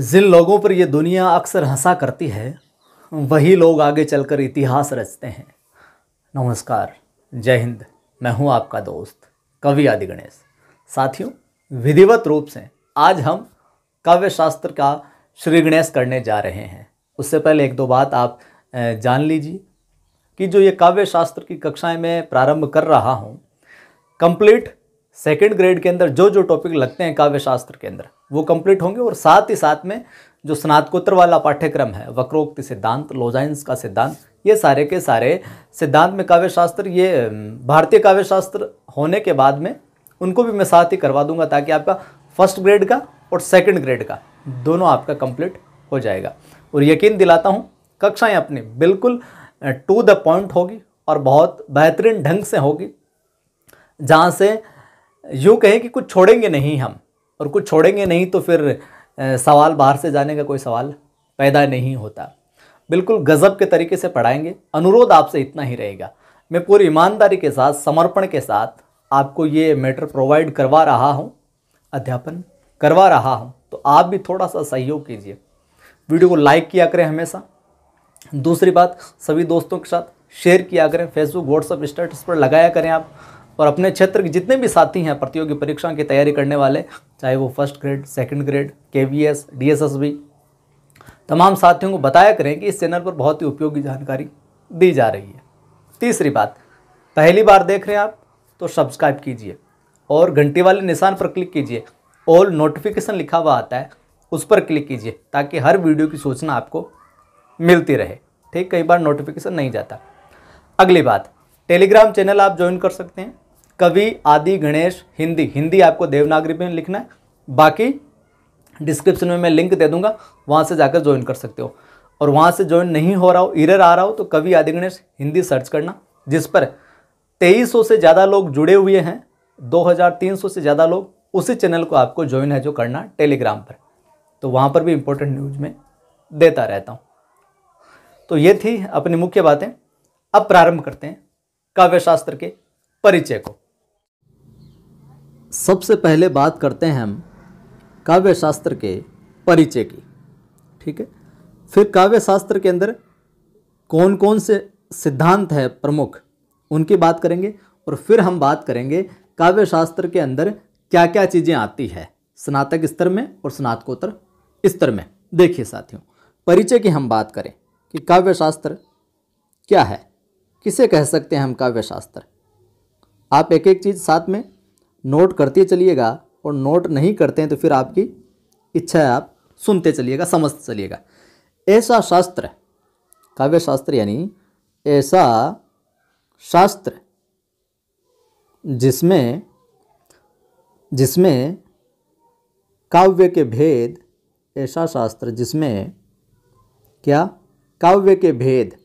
जिन लोगों पर यह दुनिया अक्सर हंसा करती है वही लोग आगे चलकर इतिहास रचते हैं नमस्कार जय हिंद मैं हूं आपका दोस्त कवि आदि गणेश साथियों विधिवत रूप से आज हम काव्य शास्त्र का श्री गणेश करने जा रहे हैं उससे पहले एक दो बात आप जान लीजिए कि जो ये काव्य शास्त्र की कक्षाएं मैं प्रारंभ कर रहा हूँ कंप्लीट सेकेंड ग्रेड के अंदर जो जो टॉपिक लगते हैं काव्य शास्त्र के अंदर वो कंप्लीट होंगे और साथ ही साथ में जो स्नातकोत्तर वाला पाठ्यक्रम है वक्रोक्ति सिद्धांत लोजाइंस का सिद्धांत ये सारे के सारे सिद्धांत में काव्यशास्त्र ये भारतीय काव्यशास्त्र होने के बाद में उनको भी मैं साथ ही करवा दूंगा ताकि आपका फर्स्ट ग्रेड का और सेकंड ग्रेड का दोनों आपका कंप्लीट हो जाएगा और यकीन दिलाता हूँ कक्षाएँ अपनी बिल्कुल टू द पॉइंट होगी और बहुत बेहतरीन ढंग से होगी जहाँ से यूँ कहें कि कुछ छोड़ेंगे नहीं हम और कुछ छोड़ेंगे नहीं तो फिर सवाल बाहर से जाने का कोई सवाल पैदा नहीं होता बिल्कुल गज़ब के तरीके से पढ़ाएंगे अनुरोध आपसे इतना ही रहेगा मैं पूरी ईमानदारी के साथ समर्पण के साथ आपको ये मैटर प्रोवाइड करवा रहा हूँ अध्यापन करवा रहा हूँ तो आप भी थोड़ा सा सहयोग कीजिए वीडियो को लाइक किया करें हमेशा दूसरी बात सभी दोस्तों के साथ शेयर किया करें फेसबुक व्हाट्सअप स्टेटस पर लगाया करें आप और अपने क्षेत्र के जितने भी साथी हैं प्रतियोगी परीक्षा की तैयारी करने वाले चाहे वो फर्स्ट ग्रेड सेकंड ग्रेड के V S D S S B तमाम साथियों को बताया करें कि इस चैनल पर बहुत ही उपयोगी जानकारी दी जा रही है तीसरी बात पहली बार देख रहे हैं आप तो सब्सक्राइब कीजिए और घंटी वाले निशान पर क्लिक कीजिए और नोटिफिकेशन लिखा हुआ आता है उस पर क्लिक कीजिए ताकि हर वीडियो की सूचना आपको मिलती रहे ठीक कई बार नोटिफिकेशन नहीं जाता अगली बात टेलीग्राम चैनल आप ज्वाइन कर सकते हैं कवि आदि गणेश हिंदी हिंदी आपको देवनागरी में लिखना है बाकी डिस्क्रिप्शन में मैं लिंक दे दूंगा वहाँ से जाकर ज्वाइन कर सकते हो और वहाँ से ज्वाइन नहीं हो रहा हो इरर आ रहा हो तो कवि आदि गणेश हिंदी सर्च करना जिस पर 2300 से ज़्यादा लोग जुड़े हुए हैं 2300 से ज़्यादा लोग उसी चैनल को आपको ज्वाइन है जो करना टेलीग्राम पर तो वहाँ पर भी इम्पोर्टेंट न्यूज में देता रहता हूँ तो ये थी अपनी मुख्य बातें अब प्रारंभ करते हैं काव्यशास्त्र के परिचय को सबसे पहले बात करते हैं हम काव्य शास्त्र के परिचय की ठीक है फिर काव्य शास्त्र के अंदर कौन कौन से सिद्धांत है प्रमुख उनकी बात करेंगे और फिर हम बात करेंगे काव्य शास्त्र के अंदर क्या क्या चीज़ें आती है स्नातक स्तर में और स्नातकोत्तर स्तर में देखिए साथियों परिचय की हम बात करें कि काव्य शास्त्र क्या है किसे कह सकते हैं हम काव्य शास्त्र आप एक एक चीज़ साथ में नोट करते चलिएगा और नोट नहीं करते हैं तो फिर आपकी इच्छा है आप सुनते चलिएगा समझते चलिएगा ऐसा शास्त्र काव्य शास्त्र यानी ऐसा शास्त्र जिसमें जिसमें काव्य के भेद ऐसा शास्त्र जिसमें क्या काव्य के भेद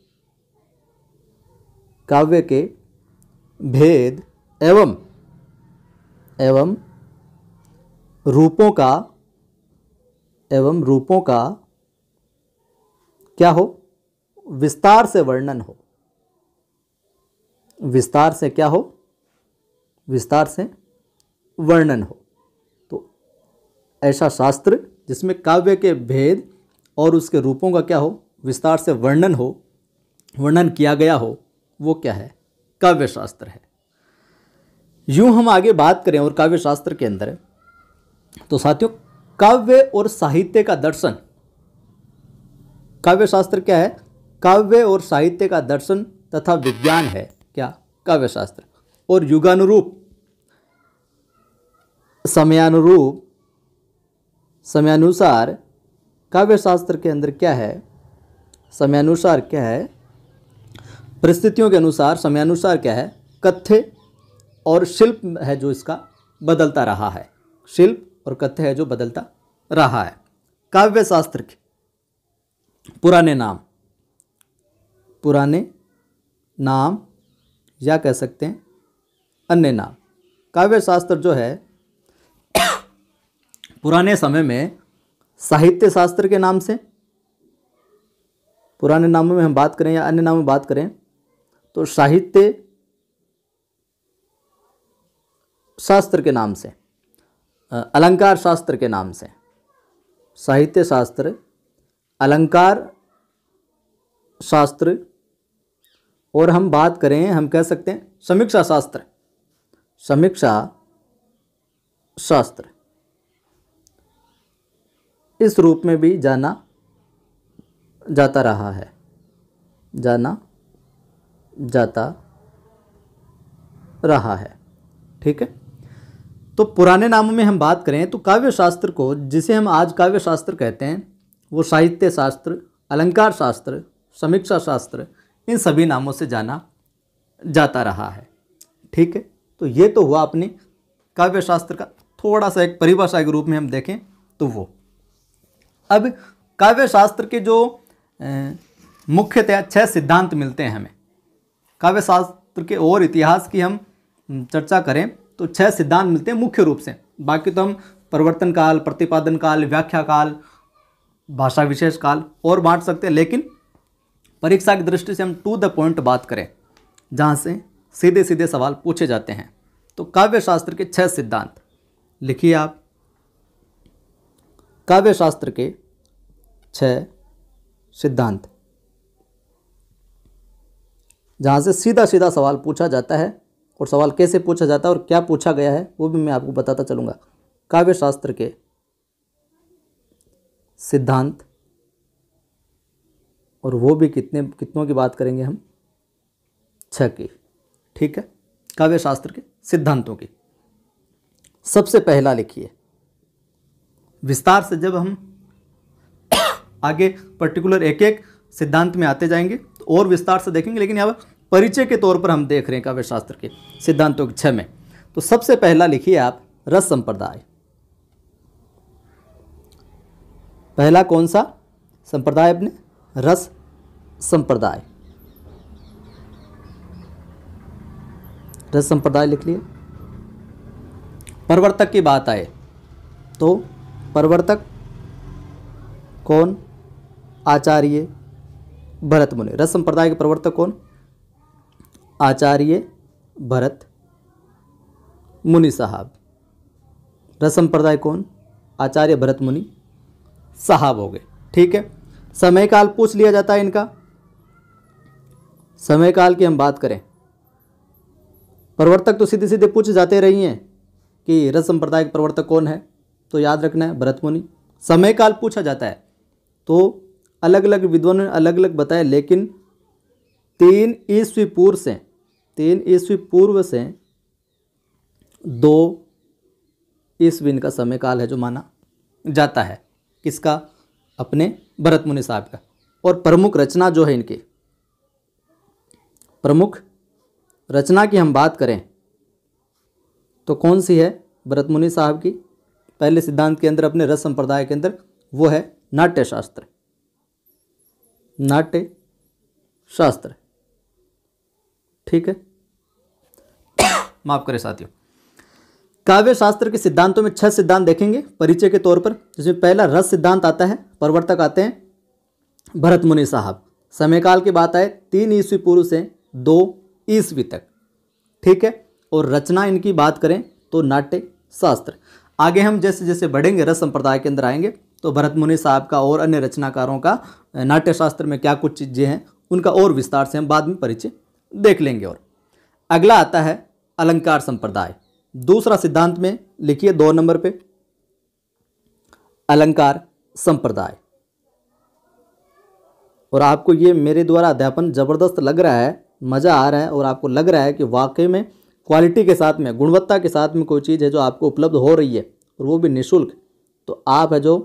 काव्य के भेद एवं एवं रूपों का एवं रूपों का क्या हो विस्तार से वर्णन हो विस्तार से क्या हो विस्तार से वर्णन हो तो ऐसा शास्त्र जिसमें काव्य के भेद और उसके रूपों का क्या हो विस्तार से वर्णन हो वर्णन किया गया हो वो क्या है काव्य शास्त्र है यूं हम आगे बात करें और काव्य शास्त्र के अंदर तो साथियों काव्य और साहित्य का दर्शन काव्य शास्त्र क्या है काव्य और साहित्य का दर्शन तथा विज्ञान है क्या काव्य शास्त्र और युगानुरूप समयानुरूप समयानुसार काव्य शास्त्र के अंदर क्या है समयानुसार क्या है परिस्थितियों के अनुसार समयानुसार क्या है कथ्य और शिल्प है जो इसका बदलता रहा है शिल्प और कथ्य है जो बदलता रहा है काव्य शास्त्र के पुराने नाम पुराने नाम या कह सकते हैं अन्य नाम काव्य शास्त्र जो है पुराने समय में साहित्य शास्त्र के नाम से पुराने नामों में हम बात करें या अन्य नामों में बात करें तो साहित्य शास्त्र के नाम से अलंकार शास्त्र के नाम से साहित्य शास्त्र अलंकार शास्त्र और हम बात करें हम कह सकते हैं समीक्षा शास्त्र समीक्षा शास्त्र इस रूप में भी जाना जाता रहा है जाना जाता रहा है ठीक है तो पुराने नामों में हम बात करें तो काव्य शास्त्र को जिसे हम आज काव्य शास्त्र कहते हैं वो साहित्य शास्त्र अलंकार शास्त्र समीक्षा शास्त्र इन सभी नामों से जाना जाता रहा है ठीक है तो ये तो हुआ अपनी काव्य शास्त्र का थोड़ा सा एक परिभाषा के रूप में हम देखें तो वो अब काव्य शास्त्र के जो मुख्यतः छह सिद्धांत मिलते हैं हमें काव्य शास्त्र के और इतिहास की हम चर्चा करें तो छह सिद्धांत मिलते हैं मुख्य रूप से बाकी तो हम परिवर्तन काल प्रतिपादन काल व्याख्या काल भाषा विशेष काल और बांट सकते हैं लेकिन परीक्षा की दृष्टि से हम टू द पॉइंट बात करें जहाँ से सीधे सीधे सवाल पूछे जाते हैं तो काव्यशास्त्र के छह सिद्धांत लिखिए आप काव्यशास्त्र के छह सिद्धांत जहां से सीधा सीधा सवाल पूछा जाता है और सवाल कैसे पूछा जाता है और क्या पूछा गया है वो भी मैं आपको बताता चलूँगा काव्य शास्त्र के सिद्धांत और वो भी कितने कितनों की बात करेंगे हम छ की ठीक है काव्य शास्त्र के सिद्धांतों की सबसे पहला लिखिए विस्तार से जब हम आगे पर्टिकुलर एक एक सिद्धांत में आते जाएंगे तो और विस्तार से देखेंगे लेकिन यहाँ पर परिचय के तौर पर हम देख रहे हैं काव्य शास्त्र के सिद्धांतों के छह में तो सबसे पहला लिखिए आप रस संप्रदाय पहला कौन सा संप्रदाय अपने रस संप्रदाय रस संप्रदाय लिख लिए प्रवर्तक की बात आए तो प्रवर्तक कौन आचार्य भरत मुनि रस संप्रदाय के प्रवर्तक कौन आचार्य भरत मुनि साहब रस संप्रदाय कौन आचार्य भरत मुनि साहब हो गए ठीक है समय काल पूछ लिया जाता है इनका समय काल की हम बात करें प्रवर्तक तो सीधे सीधे पूछ जाते रही हैं कि रस संप्रदाय के प्रवर्तक कौन है तो याद रखना है भरत मुनि समय काल पूछा जाता है तो अलग अलग विद्वानों ने अलग अलग बताया लेकिन तीन ईस्वी पूर्व से तीन ईस्वी पूर्व से दो ईस्वी इनका समय काल है जो माना जाता है किसका अपने भरत मुनि साहब का और प्रमुख रचना जो है इनकी प्रमुख रचना की हम बात करें तो कौन सी है भरत मुनि साहब की पहले सिद्धांत के अंदर अपने रस संप्रदाय के अंदर वो है नाट्यशास्त्र नाट्य शास्त्र ठीक है माफ करें साथियों काव्य शास्त्र के सिद्धांतों में छह सिद्धांत देखेंगे परिचय के तौर पर जिसमें पहला रस सिद्धांत आता है प्रवर्तक आते हैं भरत मुनि साहब समयकाल की बात आए तीन ईस्वी पूर्व से दो ईस्वी तक ठीक है और रचना इनकी बात करें तो नाट्य शास्त्र आगे हम जैसे जैसे बढ़ेंगे रस संप्रदाय के अंदर आएंगे तो भरत मुनि साहब का और अन्य रचनाकारों का नाट्य शास्त्र में क्या कुछ चीज़ें हैं उनका और विस्तार से हम बाद में परिचय देख लेंगे और अगला आता है अलंकार संप्रदाय दूसरा सिद्धांत में लिखिए दो नंबर पे अलंकार संप्रदाय और आपको ये मेरे द्वारा अध्यापन ज़बरदस्त लग रहा है मज़ा आ रहा है और आपको लग रहा है कि वाकई में क्वालिटी के साथ में गुणवत्ता के साथ में कोई चीज़ है जो आपको उपलब्ध हो रही है और वो भी निःशुल्क तो आप है जो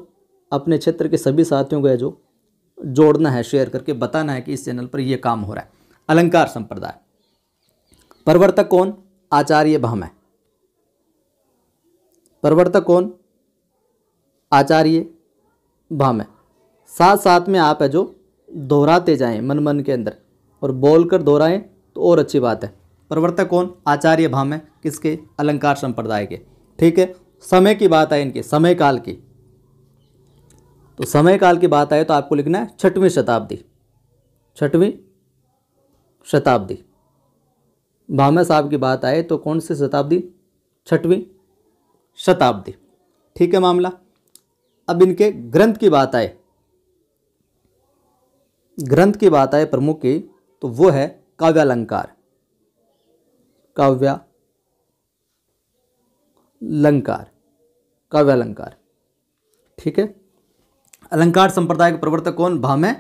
अपने क्षेत्र के सभी साथियों को है जो जोड़ना है शेयर करके बताना है कि इस चैनल पर यह काम हो रहा है अलंकार संप्रदाय प्रवर्तक कौन आचार्य भाम है प्रवर्तक कौन आचार्य भाम है साथ साथ में आप है जो दोहराते जाएं मन मन के अंदर और बोलकर कर दोहराएं तो और अच्छी बात है प्रवर्तक कौन आचार्य भम है किसके अलंकार संप्रदाय के ठीक है समय की बात आए इनकी समय काल की तो समय काल की बात आए तो आपको लिखना है छठवीं शताब्दी छठवीं शताब्दी भामा साहब की बात आए तो कौन सी शताब्दी छठवीं शताब्दी ठीक है मामला अब इनके ग्रंथ की बात आए ग्रंथ की बात आए प्रमुख की तो वो है काव्यालंकार काव्या लंकार काव्यालंकार ठीक है अलंकार संप्रदाय के प्रवर्तक कौन भामे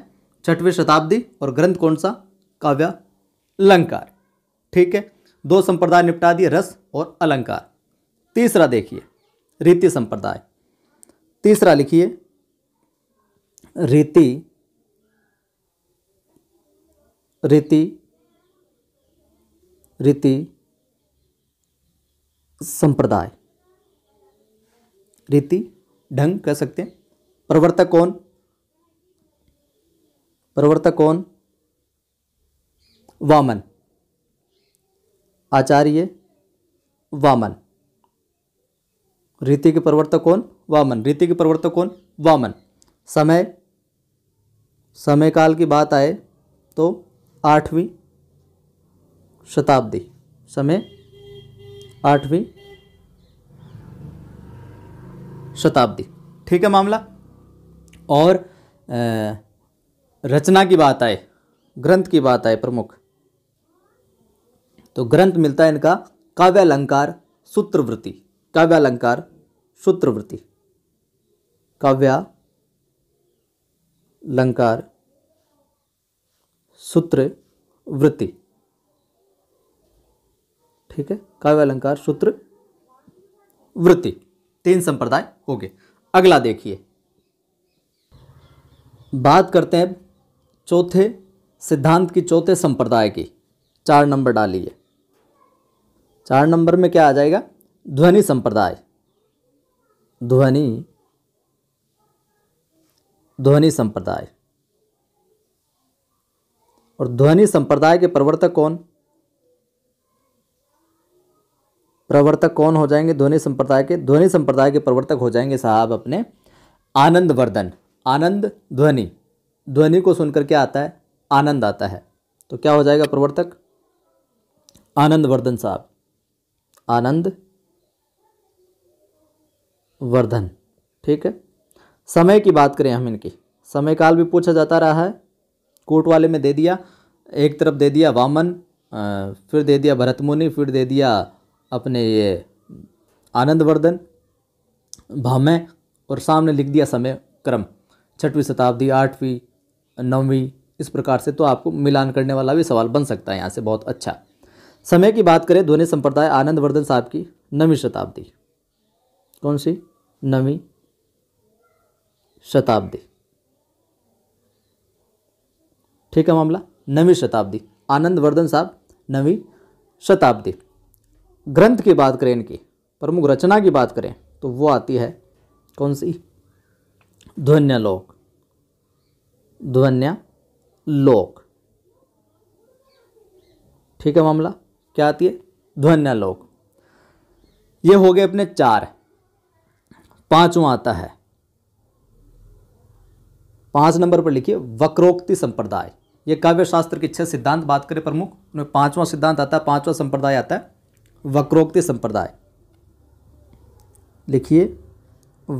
छठवीं शताब्दी और ग्रंथ कौन सा काव्यालंकार ठीक है दो संप्रदाय निपटा दिए रस और अलंकार तीसरा देखिए रीति संप्रदाय तीसरा लिखिए रीति रीति रीति संप्रदाय रीति ढंग कह सकते हैं प्रवर्तक कौन प्रवर्तक कौन वामन आचार्य वामन रीति के प्रवर्तक कौन वामन रीति के प्रवर्तक कौन वामन समय समय काल की बात आए तो आठवीं शताब्दी समय आठवीं शताब्दी ठीक है मामला और रचना की बात आए ग्रंथ की बात आए प्रमुख तो ग्रंथ मिलता है इनका काव्यालंकार सूत्रवृत्ति काव्यालंकार सूत्रवृत्ति काव्यालंकार सूत्र वृत्ति ठीक है काव्यालंकार सूत्र वृत्ति तीन संप्रदाय हो गए अगला देखिए बात करते हैं चौथे सिद्धांत की चौथे संप्रदाय की चार नंबर डालिए चार नंबर में क्या आ जाएगा ध्वनि संप्रदाय ध्वनि ध्वनि संप्रदाय और ध्वनि संप्रदाय के प्रवर्तक कौन प्रवर्तक कौन हो जाएंगे ध्वनि संप्रदाय के ध्वनि संप्रदाय के प्रवर्तक हो जाएंगे साहब अपने आनंद वर्धन आनंद ध्वनि ध्वनि को सुनकर क्या आता है आनंद आता है तो क्या हो जाएगा प्रवर्तक आनंद वर्धन साहब आनंद वर्धन ठीक है समय की बात करें हम इनकी समय काल भी पूछा जाता रहा है कोट वाले में दे दिया एक तरफ दे दिया वामन फिर दे दिया भरत मुनि फिर दे दिया अपने ये आनंदवर्धन भामय और सामने लिख दिया समय क्रम छठवीं शताब्दी आठवीं नौवीं इस प्रकार से तो आपको मिलान करने वाला भी सवाल बन सकता है यहाँ से बहुत अच्छा समय की बात करें ध्वनि संप्रदाय आनंदवर्धन साहब की नवी शताब्दी कौन सी नवी शताब्दी ठीक है मामला नवी शताब्दी आनंदवर्धन साहब नवी शताब्दी ग्रंथ की बात करें इनकी प्रमुख रचना की बात करें तो वो आती है कौन सी ध्वन्य लोक ध्वन्य लोक ठीक है मामला क्या आती है ध्वन्यालोक ये हो गए अपने चार पांचवा आता है पांच नंबर पर लिखिए वक्रोक्ति संप्रदाय ये काव्य शास्त्र के छह सिद्धांत बात करें प्रमुख उनमें पांचवा सिद्धांत आता है पांचवा संप्रदाय आता है वक्रोक्ति संप्रदाय लिखिए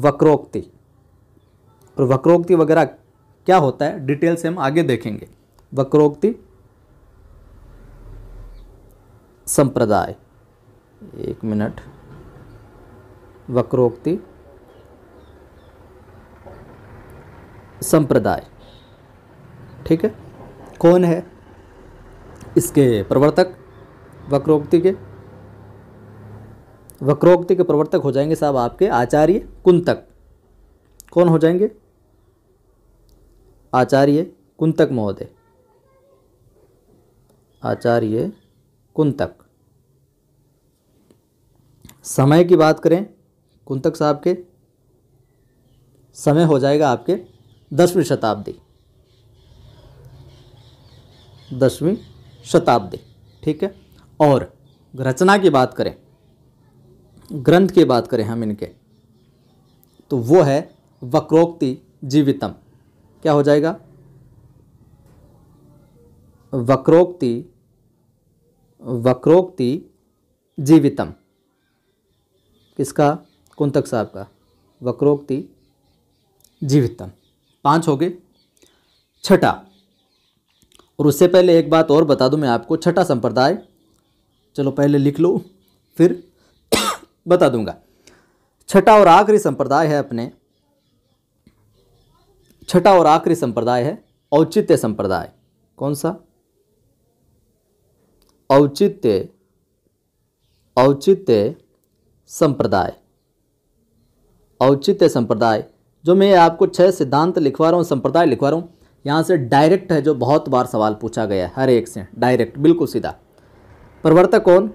वक्रोक्ति और वक्रोक्ति वगैरह क्या होता है डिटेल से हम आगे देखेंगे वक्रोक्ति संप्रदाय एक मिनट वक्रोक्ति संप्रदाय ठीक है कौन है इसके प्रवर्तक वक्रोक्ति के वक्रोक्ति के प्रवर्तक हो जाएंगे साहब आपके आचार्य कुंतक कौन हो जाएंगे आचार्य कुंतक महोदय आचार्य कुंतक समय की बात करें कुंतक साहब के समय हो जाएगा आपके दसवीं शताब्दी दसवीं शताब्दी ठीक है और रचना की बात करें ग्रंथ की बात करें हम इनके तो वो है वक्रोक्ति जीवितम क्या हो जाएगा वक्रोक्ति वक्रोक्ति जीवितम किसका कुंतक साहब का वक्रोक्ति जीवितम पाँच हो गए छठा और उससे पहले एक बात और बता दूं मैं आपको छठा संप्रदाय चलो पहले लिख लो फिर बता दूंगा छठा और आखिरी संप्रदाय है अपने छठा और आखिरी संप्रदाय है औचित्य संप्रदाय कौन सा औचित्य औचित्य संप्रदाय औचित्य संप्रदाय जो मैं आपको छह सिद्धांत लिखवा रहा हूँ संप्रदाय लिखवा रहा हूँ यहाँ से डायरेक्ट है जो बहुत बार सवाल पूछा गया है हर एक से डायरेक्ट बिल्कुल सीधा प्रवर्तक कौन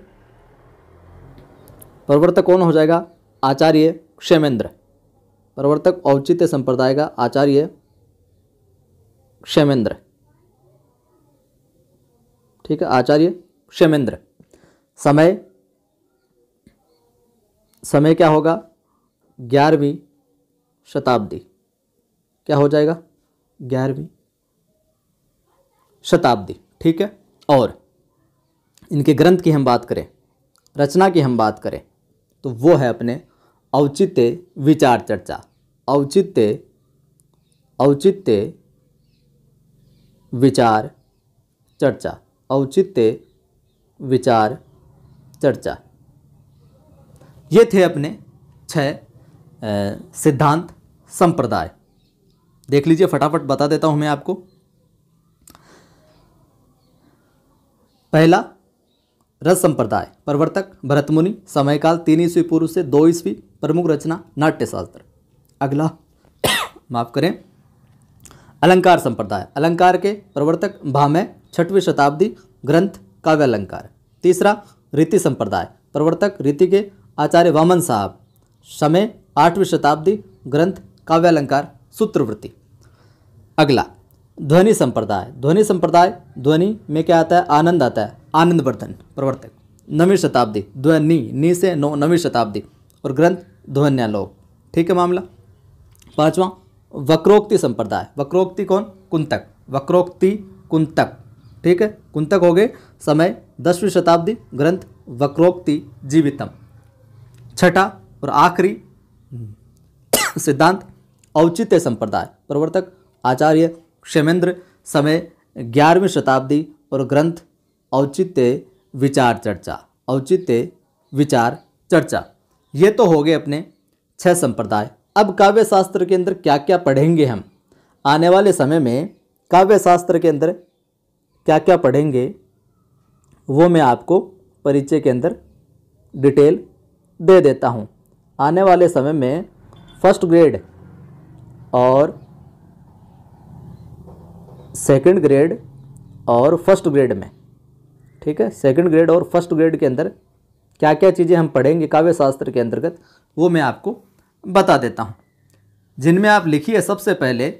प्रवर्तक कौन हो जाएगा आचार्य क्षेमेंद्र प्रवर्तक औचित्य संप्रदाय का आचार्य क्षेमेंद्र ठीक है आचार्य क्षेमेंद्र समय समय क्या होगा ग्यारहवीं शताब्दी क्या हो जाएगा ग्यारहवीं शताब्दी ठीक है और इनके ग्रंथ की हम बात करें रचना की हम बात करें तो वो है अपने औचित्य विचार चर्चा औचित्य औचित्य विचार चर्चा औचित्य विचार चर्चा ये थे अपने छः सिद्धांत संप्रदाय देख लीजिए फटाफट बता देता हूँ मैं आपको पहला रस संप्रदाय प्रवर्तक भरतमुनि समयकाल तीन ईस्वी पूर्व से दो ईस्वी प्रमुख रचना नाट्यशास्त्र अगला माफ करें अलंकार संप्रदाय अलंकार के प्रवर्तक भामे छठवीं शताब्दी ग्रंथ काव्य अलंकार तीसरा रीति संप्रदाय प्रवर्तक रीति के आचार्य वामन साहब समय आठवीं शताब्दी ग्रंथ काव्यालंकार सूत्रवृत्ति अगला ध्वनि संप्रदाय ध्वनि संप्रदाय ध्वनि में क्या आता है आनंद आता है आनंद वर्धन प्रवर्तक नवीं शताब्दी ध्वनि नी से नौ नवीं शताब्दी और ग्रंथ ध्वन्यालोक ठीक है मामला पांचवा वक्रोक्ति संप्रदाय वक्रोक्ति कौन कुंतक वक्रोक्ति कुंतक ठीक है कुंतक हो गए समय दसवीं शताब्दी ग्रंथ वक्रोक्ति जीवितम छठा और आखिरी सिद्धांत औचित्य संप्रदाय प्रवर्तक आचार्य क्षेमेंद्र समय ग्यारहवीं शताब्दी और ग्रंथ औचित्य विचार चर्चा औचित्य विचार चर्चा ये तो हो गए अपने छह संप्रदाय अब काव्य शास्त्र के अंदर क्या क्या पढ़ेंगे हम आने वाले समय में काव्य शास्त्र के अंदर क्या क्या पढ़ेंगे वो मैं आपको परिचय के अंदर डिटेल दे देता हूँ आने वाले समय में फर्स्ट ग्रेड और सेकंड ग्रेड और फर्स्ट ग्रेड में ठीक है सेकंड ग्रेड और फर्स्ट ग्रेड के अंदर क्या क्या चीज़ें हम पढ़ेंगे काव्य शास्त्र के अंतर्गत वो मैं आपको बता देता हूँ जिनमें आप लिखिए सबसे पहले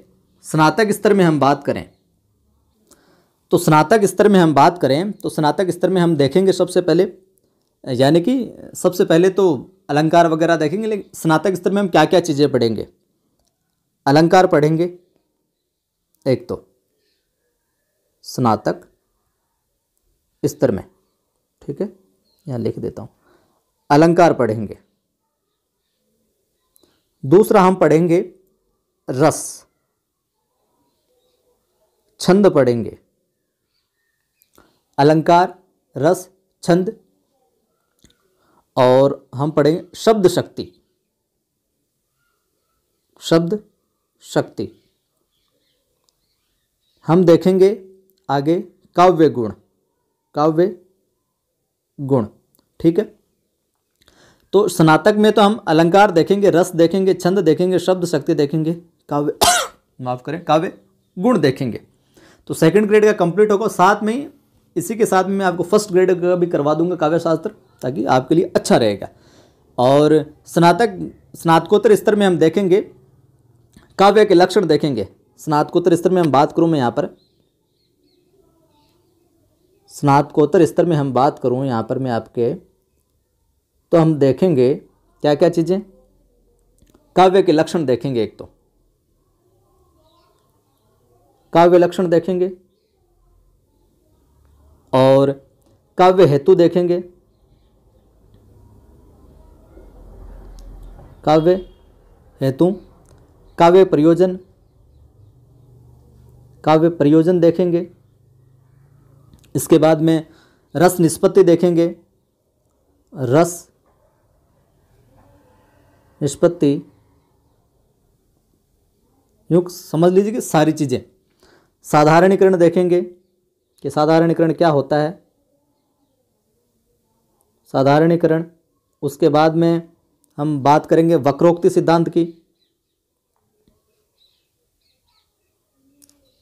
स्नातक स्तर में हम बात करें तो स्नातक स्तर में हम बात करें तो स्नातक स्तर में हम देखेंगे सबसे पहले यानी कि सबसे पहले तो अलंकार वगैरह देखेंगे लेकिन स्नातक स्तर में हम क्या क्या चीज़ें पढ़ेंगे अलंकार पढ़ेंगे एक तो स्नातक स्तर में ठीक है यहाँ लिख देता हूँ अलंकार पढ़ेंगे दूसरा हम पढ़ेंगे रस छंद पढ़ेंगे अलंकार रस छंद और हम पढ़ेंगे शब्द शक्ति शब्द शक्ति हम देखेंगे आगे काव्य गुण काव्य गुण ठीक है तो स्नातक में तो हम अलंकार देखेंगे रस देखेंगे छंद देखेंगे शब्द शक्ति देखेंगे काव्य माफ करें काव्य गुण देखेंगे तो सेकंड ग्रेड का कंप्लीट होगा साथ में ही इसी के साथ मैं आपको फर्स्ट ग्रेड का भी करवा दूंगा काव्यशास्त्र ताकि आपके लिए अच्छा रहेगा और स्नातक स्नातकोत्तर स्तर में हम देखेंगे काव्य के लक्षण देखेंगे स्नातकोत्तर स्तर में हम बात करूँ मैं यहाँ पर स्नातकोत्तर स्तर में हम बात करूँ यहाँ पर मैं आपके तो हम देखेंगे क्या क्या चीज़ें काव्य के लक्षण देखेंगे एक तो काव्य लक्षण देखेंगे और काव्य हेतु देखेंगे काव्य हेतु काव्य प्रयोजन काव्य प्रयोजन देखेंगे इसके बाद में रस निष्पत्ति देखेंगे रस निष्पत्ति युक्त समझ लीजिए कि सारी चीज़ें साधारणीकरण देखेंगे कि साधारणीकरण क्या होता है साधारणीकरण उसके बाद में हम बात करेंगे वक्रोक्ति सिद्धांत की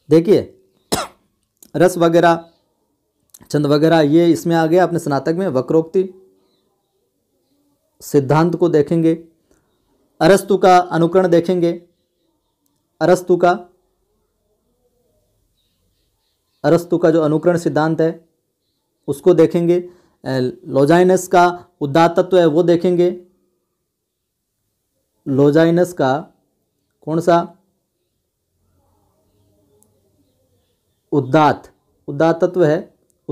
देखिए रस वगैरह छंद वगैरह ये इसमें आ गया अपने स्नातक में वक्रोक्ति सिद्धांत को देखेंगे अरस्तु का अनुकरण देखेंगे अरस्तु का अरस्तु का जो अनुकरण सिद्धांत है उसको देखेंगे लोजाइनस का उदात्तत्व है वो देखेंगे लोजाइनस का कौन सा उदात उदात्तत्व है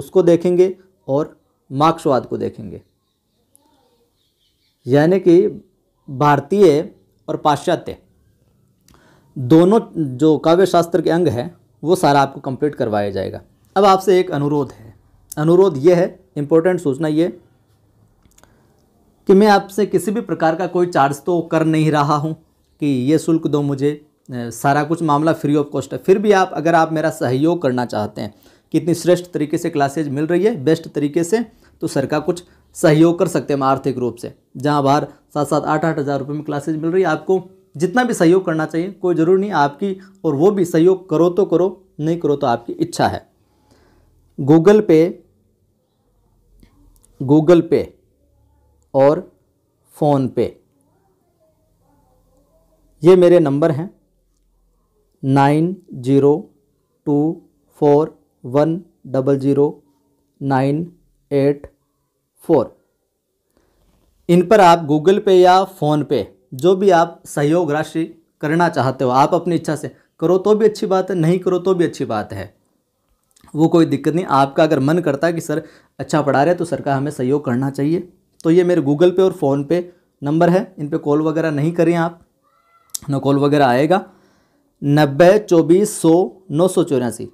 उसको देखेंगे और मार्क्सवाद को देखेंगे यानी कि भारतीय और पाश्चात्य दोनों जो काव्य शास्त्र के अंग हैं वो सारा आपको कंप्लीट करवाया जाएगा अब आपसे एक अनुरोध है अनुरोध ये है इम्पोर्टेंट सोचना ये कि मैं आपसे किसी भी प्रकार का कोई चार्ज तो कर नहीं रहा हूँ कि ये शुल्क दो मुझे सारा कुछ मामला फ्री ऑफ कॉस्ट है फिर भी आप अगर आप मेरा सहयोग करना चाहते हैं कि इतनी श्रेष्ठ तरीके से क्लासेज मिल रही है बेस्ट तरीके से तो सर का कुछ सहयोग कर सकते हैं हम आर्थिक रूप से जहाँ बाहर सात सात आठ आठ हज़ार रुपये में क्लासेज मिल रही है आपको जितना भी सहयोग करना चाहिए कोई ज़रूरी नहीं आपकी और वो भी सहयोग करो तो करो नहीं करो तो आपकी इच्छा है गूगल पे गूगल पे और फ़ोन पे ये मेरे नंबर हैं nine zero two four one double zero nine eight four इन पर आप गूगल पे या फ़ोन पे जो भी आप सहयोग राशि करना चाहते हो आप अपनी इच्छा से करो तो भी अच्छी बात है नहीं करो तो भी अच्छी बात है वो कोई दिक्कत नहीं आपका अगर मन करता है कि सर अच्छा पढ़ा रहे तो सर का हमें सहयोग करना चाहिए तो ये मेरे गूगल पे और फ़ोन पे नंबर है इन पे कॉल वगैरह नहीं करें आप न कॉल वगैरह आएगा नब्बे चौबीस सौ नौ सौ चौरासी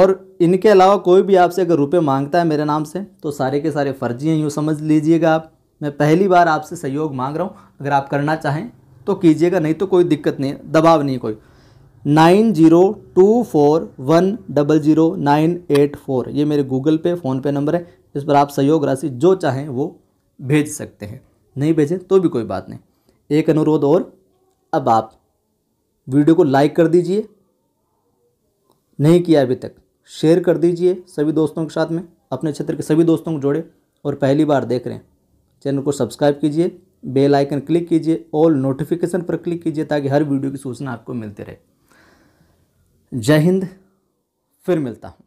और इनके अलावा कोई भी आपसे अगर रुपये मांगता है मेरे नाम से तो सारे के सारे फर्जी हैं यूँ समझ लीजिएगा आप मैं पहली बार आपसे सहयोग मांग रहा हूँ अगर आप करना चाहें तो कीजिएगा नहीं तो कोई दिक्कत नहीं है दबाव नहीं कोई nine zero two four one double zero nine eight four ये मेरे गूगल पे फ़ोनपे नंबर है इस पर आप सहयोग राशि जो चाहें वो भेज सकते हैं नहीं भेजें तो भी कोई बात नहीं एक अनुरोध और अब आप वीडियो को लाइक कर दीजिए नहीं किया अभी तक शेयर कर दीजिए सभी दोस्तों के साथ में अपने क्षेत्र के सभी दोस्तों को जोड़े और पहली बार देख रहे हैं चैनल को सब्सक्राइब कीजिए बेल आइकन क्लिक कीजिए ऑल नोटिफिकेशन पर क्लिक कीजिए ताकि हर वीडियो की सूचना आपको मिलती रहे जय हिंद फिर मिलता हूँ